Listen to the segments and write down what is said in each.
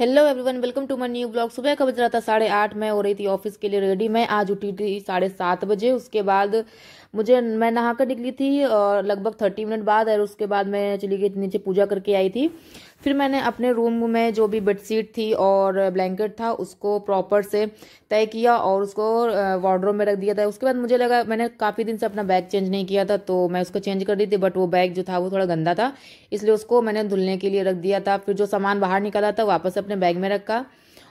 hello everyone welcome to my new blog सुबह का बज रहा था साढ़े आठ मैं हो रही थी ऑफिस के लिए रेडी मैं आज उठी थी साढ़े सात बजे उसके बाद मुझे मैं नहा कर निकली थी और लगभग थर्टी मिनट बाद और उसके बाद मैं चली गई नीचे पूजा करके आई थी फिर मैंने अपने रूम में जो भी बेडशीट थी और ब्लैंकेट था उसको प्रॉपर से तय किया और उसको वार्ड्रोब में रख दिया था उसके बाद मुझे लगा मैंने काफ़ी दिन से अपना बैग चेंज नहीं किया था तो मैं उसको चेंज कर दी थी बट वो बैग जो था वो थोड़ा गंदा था इसलिए उसको मैंने धुलने के लिए रख दिया था फिर जो सामान बाहर निकाला था वापस अपने बैग में रखा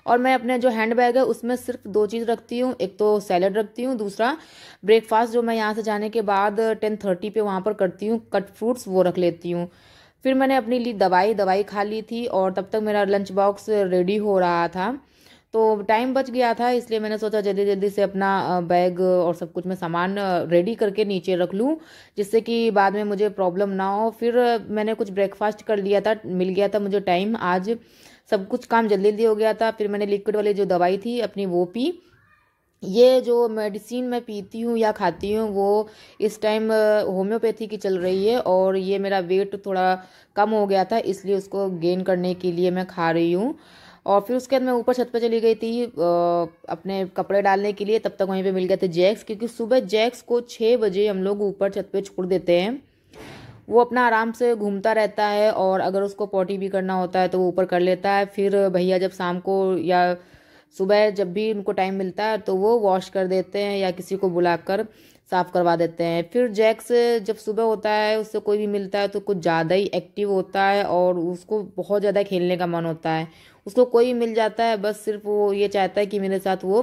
और मैं अपने जो हैंड बैग है उसमें सिर्फ दो चीज़ रखती हूँ एक तो सैलड रखती हूँ दूसरा ब्रेकफास्ट जो मैं यहाँ से जाने के बाद टेन थर्टी पे वहाँ पर करती हूँ कट फ्रूट्स वो रख लेती हूँ फिर मैंने अपनी ली दवाई दवाई खा ली थी और तब तक मेरा लंच बॉक्स रेडी हो रहा था तो टाइम बच गया था इसलिए मैंने सोचा जल्दी जल्दी से अपना बैग और सब कुछ मैं सामान रेडी करके नीचे रख लूँ जिससे कि बाद में मुझे प्रॉब्लम ना हो फिर मैंने कुछ ब्रेकफास्ट कर लिया था मिल गया था मुझे टाइम आज सब कुछ काम जल्दी जल्दी हो गया था फिर मैंने लिक्विड वाली जो दवाई थी अपनी वो पी ये जो मेडिसिन मैं पीती हूँ या खाती हूँ वो इस टाइम होम्योपैथी की चल रही है और ये मेरा वेट थोड़ा कम हो गया था इसलिए उसको गेन करने के लिए मैं खा रही हूँ और फिर उसके बाद मैं ऊपर छत पर चली गई थी अपने कपड़े डालने के लिए तब तक वहीं पे मिल गए थे जैक्स क्योंकि सुबह जैक्स को छः बजे हम लोग ऊपर छत पे छोड़ देते हैं वो अपना आराम से घूमता रहता है और अगर उसको पोटी भी करना होता है तो वो ऊपर कर लेता है फिर भैया जब शाम को या सुबह जब भी उनको टाइम मिलता है तो वो वॉश कर देते हैं या किसी को बुलाकर साफ़ करवा देते हैं फिर जैक्स जब सुबह होता है उससे कोई भी मिलता है तो कुछ ज़्यादा ही एक्टिव होता है और उसको बहुत ज़्यादा खेलने का मन होता है उसको कोई मिल जाता है बस सिर्फ वो ये चाहता है कि मेरे साथ वो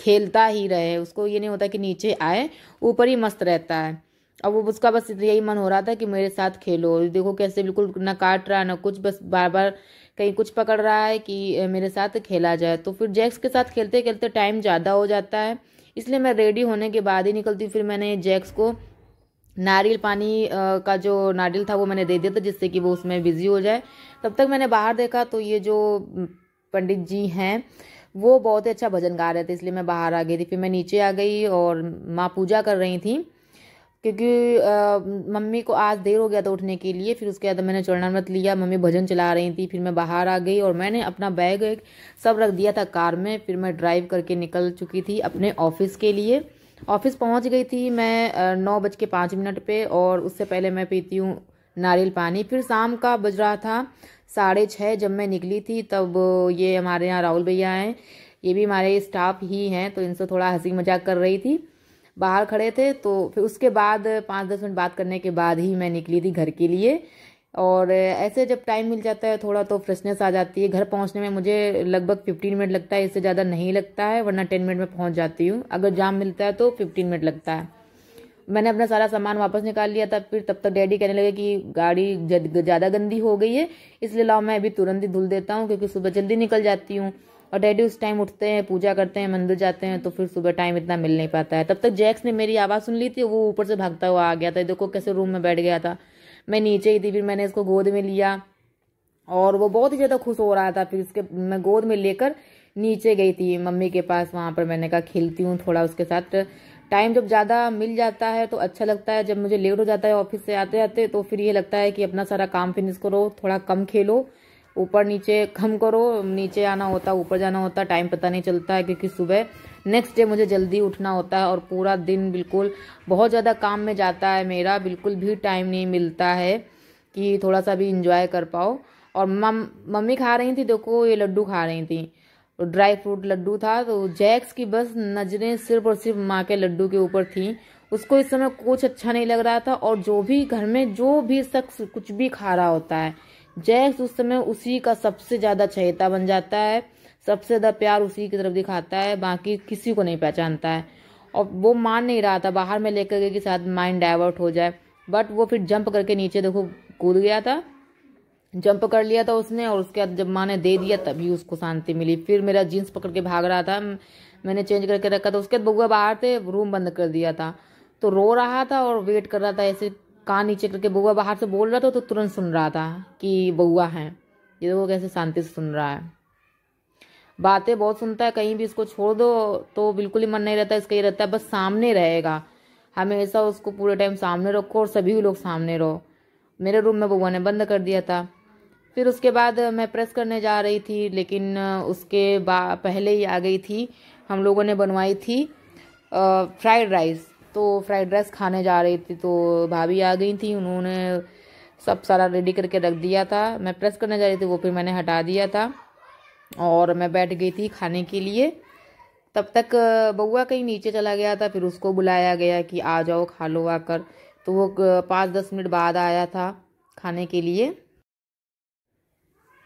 खेलता ही रहे उसको ये नहीं होता कि नीचे आए ऊपर ही मस्त रहता है अब वो उसका बस यही मन हो रहा था कि मेरे साथ खेलो देखो कैसे बिल्कुल ना काट रहा ना कुछ बस बार बार कहीं कुछ पकड़ रहा है कि मेरे साथ खेला जाए तो फिर जैक्स के साथ खेलते खेलते टाइम ज़्यादा हो जाता है इसलिए मैं रेडी होने के बाद ही निकलती फिर मैंने जैक्स को नारियल पानी का जो नारियल था वो मैंने दे दिया था जिससे कि वो उसमें बिज़ी हो जाए तब तक मैंने बाहर देखा तो ये जो पंडित जी हैं वो बहुत ही अच्छा भजन गा रहे थे इसलिए मैं बाहर आ गई थी फिर मैं नीचे आ गई और माँ पूजा कर रही थी क्योंकि मम्मी को आज देर हो गया था उठने के लिए फिर उसके बाद मैंने चरणामृत लिया मम्मी भजन चला रही थी फिर मैं बाहर आ गई और मैंने अपना बैग एक सब रख दिया था कार में फिर मैं ड्राइव करके निकल चुकी थी अपने ऑफिस के लिए ऑफिस पहुंच गई थी मैं नौ बज के पाँच मिनट पे और उससे पहले मैं पीती हूँ नारियल पानी फिर शाम का बज रहा था साढ़े छः जब मैं निकली थी तब ये हमारे यहाँ राहुल भैया हैं ये भी हमारे स्टाफ ही हैं तो इनसे थोड़ा हंसी मजाक कर रही थी बाहर खड़े थे तो फिर उसके बाद पाँच दस मिनट बात करने के बाद ही मैं निकली थी घर के लिए और ऐसे जब टाइम मिल जाता है थोड़ा तो फ्रेशनेस आ जाती है घर पहुंचने में मुझे लगभग फिफ्टीन मिनट लगता है इससे ज़्यादा नहीं लगता है वरना टेन मिनट में पहुंच जाती हूँ अगर जाम मिलता है तो फिफ्टीन मिनट लगता है मैंने अपना सारा सामान वापस निकाल लिया था फिर तब तक तो डैडी कहने लगे कि गाड़ी ज़्यादा गंदी हो गई है इसलिए लाओ मैं अभी तुरंत ही धुल देता हूँ क्योंकि सुबह जल्दी निकल जाती हूँ और डैडी उस टाइम उठते हैं पूजा करते हैं मंदिर जाते हैं तो फिर सुबह टाइम इतना मिल नहीं पाता है तब तक जैक्स ने मेरी आवाज़ सुन ली थी वो ऊपर से भागता हुआ आ गया था देखो कैसे रूम में बैठ गया था मैं नीचे ही थी फिर मैंने इसको गोद में लिया और वो बहुत ही ज़्यादा खुश हो रहा था फिर उसके मैं गोद में लेकर नीचे गई थी मम्मी के पास वहाँ पर मैंने कहा खेलती हूँ थोड़ा उसके साथ टाइम जब ज़्यादा मिल जाता है तो अच्छा लगता है जब मुझे लेट हो जाता है ऑफिस से आते आते तो फिर ये लगता है कि अपना सारा काम फिनिश करो थोड़ा कम खेलो ऊपर नीचे कम करो नीचे आना होता है ऊपर जाना होता टाइम पता नहीं चलता है क्योंकि सुबह नेक्स्ट डे मुझे जल्दी उठना होता है और पूरा दिन बिल्कुल बहुत ज़्यादा काम में जाता है मेरा बिल्कुल भी टाइम नहीं मिलता है कि थोड़ा सा भी इंजॉय कर पाओ और मम मम्मी खा रही थी देखो ये लड्डू खा रही थी ड्राई तो फ्रूट लड्डू था तो जैक्स की बस नज़रें सिर्फ और सिर्फ माँ के लड्डू के ऊपर थी उसको इस समय कुछ अच्छा नहीं लग रहा था और जो भी घर में जो भी शख्स कुछ भी खा रहा होता है जैक्स उस समय उसी का सबसे ज़्यादा चहेता बन जाता है सबसे ज़्यादा प्यार उसी की तरफ दिखाता है बाकी किसी को नहीं पहचानता है और वो मान नहीं रहा था बाहर में लेकर गए कि शायद माइंड डाइवर्ट हो जाए बट वो फिर जंप करके नीचे देखो कूद गया था जंप कर लिया था उसने और उसके बाद जब माँ ने दे दिया तभी उसको शांति मिली फिर मेरा जीन्स पकड़ के भाग रहा था मैंने चेंज करके रखा था उसके बाद बबुआ बाहर थे रूम बंद कर दिया था तो रो रहा था और वेट कर रहा था ऐसे कान नीचे करके बउआ बाहर से बोल रहा था तो तुरंत सुन रहा था कि बउआ है ये देखो कैसे शांति से सुन रहा है बातें बहुत सुनता है कहीं भी इसको छोड़ दो तो बिल्कुल ही मन नहीं रहता इसका ये रहता है बस सामने रहेगा हमेशा उसको पूरे टाइम सामने रखो और सभी लोग सामने रहो मेरे रूम में बउआ ने बंद कर दिया था फिर उसके बाद मैं प्रेस करने जा रही थी लेकिन उसके बा पहले ही आ गई थी हम लोगों ने बनवाई थी फ्राइड राइस तो फ्राइड राइस खाने जा रही थी तो भाभी आ गई थी उन्होंने सब सारा रेडी करके रख दिया था मैं प्रेस करने जा रही थी वो फिर मैंने हटा दिया था और मैं बैठ गई थी खाने के लिए तब तक बउआ कहीं नीचे चला गया था फिर उसको बुलाया गया कि आ जाओ खा लो आकर तो वो पाँच दस मिनट बाद आया था खाने के लिए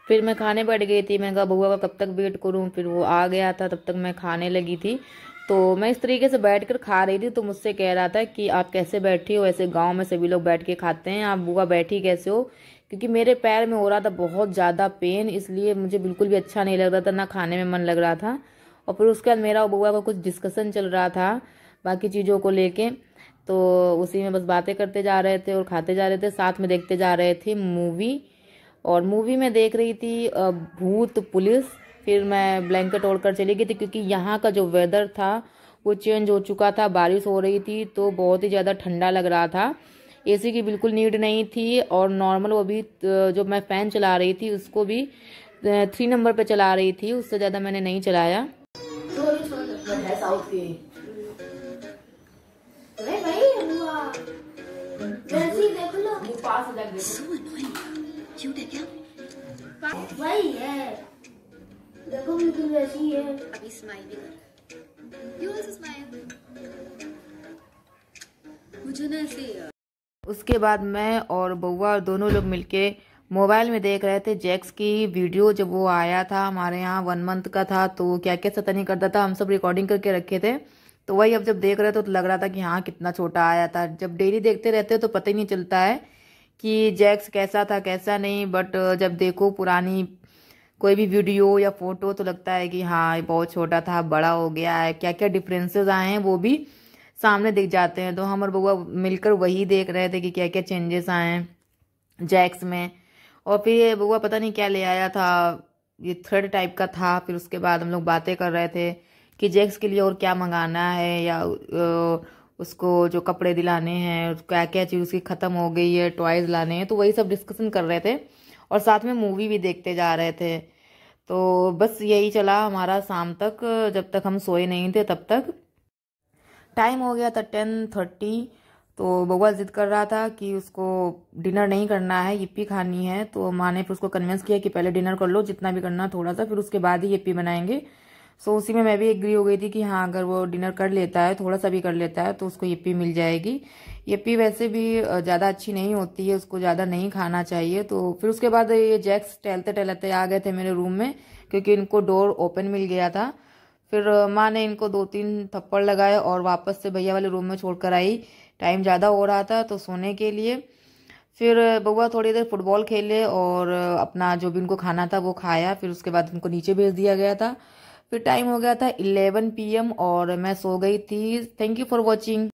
फिर मैं खाने बैठ गई थी मैं कहा बउआ का कब तक वेट करूँ फिर वो आ गया था तब तक मैं खाने लगी थी तो मैं इस तरीके से बैठ कर खा रही थी तो मुझसे कह रहा था कि आप कैसे बैठी हो ऐसे गांव में सभी लोग बैठ के खाते हैं आप बुआ बैठी कैसे हो क्योंकि मेरे पैर में हो रहा था बहुत ज़्यादा पेन इसलिए मुझे बिल्कुल भी अच्छा नहीं लग रहा था ना खाने में मन लग रहा था और फिर उसके बाद मेरा बुआ का कुछ डिस्कसन चल रहा था बाकी चीज़ों को लेके तो उसी में बस बातें करते जा रहे थे और खाते जा रहे थे साथ में देखते जा रहे थे मूवी और मूवी में देख रही थी भूत पुलिस फिर मैं ब्लैंकेट ओढ़ कर चली गई थी क्योंकि यहाँ का जो वेदर था वो चेंज हो चुका था बारिश हो रही थी तो बहुत ही ज़्यादा ठंडा लग रहा था एसी की बिल्कुल नीड नहीं थी और नॉर्मल वो भी जो मैं फ़ैन चला रही थी उसको भी थ्री नंबर पे चला रही थी उससे ज़्यादा मैंने नहीं चलाया तो देखो बिल्कुल वैसी है अभी स्माइल भी कर यू आल्सो स्माइल मुझे ना ऐसे उसके बाद मैं और बउआ दोनों लोग मिलके मोबाइल में देख रहे थे जैक्स की वीडियो जब वो आया था हमारे यहाँ वन मंथ का था तो क्या क्या सता नहीं करता था हम सब रिकॉर्डिंग करके रखे थे तो वही अब जब देख रहे थे तो लग रहा था कि हाँ कितना छोटा आया था जब डेली देखते रहते हो तो पता ही नहीं चलता है कि जैक्स कैसा था कैसा नहीं बट जब देखो पुरानी कोई भी वीडियो या फोटो तो लगता है कि हाँ बहुत छोटा था बड़ा हो गया है क्या क्या डिफरेंसेस आए हैं वो भी सामने दिख जाते हैं तो हम और बउआ मिलकर वही देख रहे थे कि क्या क्या चेंजेस आए हैं जैक्स में और फिर ये बउआ पता नहीं क्या ले आया था ये थ्रेड टाइप का था फिर उसके बाद हम लोग बातें कर रहे थे कि जैक्स के लिए और क्या मंगाना है या उसको जो कपड़े दिलाने हैं क्या क्या चीज़ उसकी ख़त्म हो गई है टॉयज़ लाने हैं तो वही सब डिस्कशन कर रहे थे और साथ में मूवी भी देखते जा रहे थे तो बस यही चला हमारा शाम तक जब तक हम सोए नहीं थे तब तक टाइम हो गया था टेन थर्टी तो बबुआ जिद कर रहा था कि उसको डिनर नहीं करना है यप्पी खानी है तो माँ ने फिर उसको कन्विंस किया कि पहले डिनर कर लो जितना भी करना थोड़ा सा फिर उसके बाद ही यप्पी बनाएंगे सो उसी में मैं भी एग्री हो गई थी कि हाँ अगर वो डिनर कर लेता है थोड़ा सा भी कर लेता है तो उसको यप्पी मिल जाएगी यप्पी वैसे भी ज़्यादा अच्छी नहीं होती है उसको ज़्यादा नहीं खाना चाहिए तो फिर उसके बाद ये जैक्स टहलते टहलते आ गए थे मेरे रूम में क्योंकि इनको डोर ओपन मिल गया था फिर माँ ने इनको दो तीन थप्पड़ लगाए और वापस से भैया वाले रूम में छोड़ कर आई टाइम ज़्यादा हो रहा था तो सोने के लिए फिर बउआ थोड़ी देर फुटबॉल खेले और अपना जो भी उनको खाना था वो खाया फिर उसके बाद उनको नीचे भेज दिया गया था फिर टाइम हो गया था 11 पीएम और मैं सो गई थी थैंक यू फॉर वॉचिंग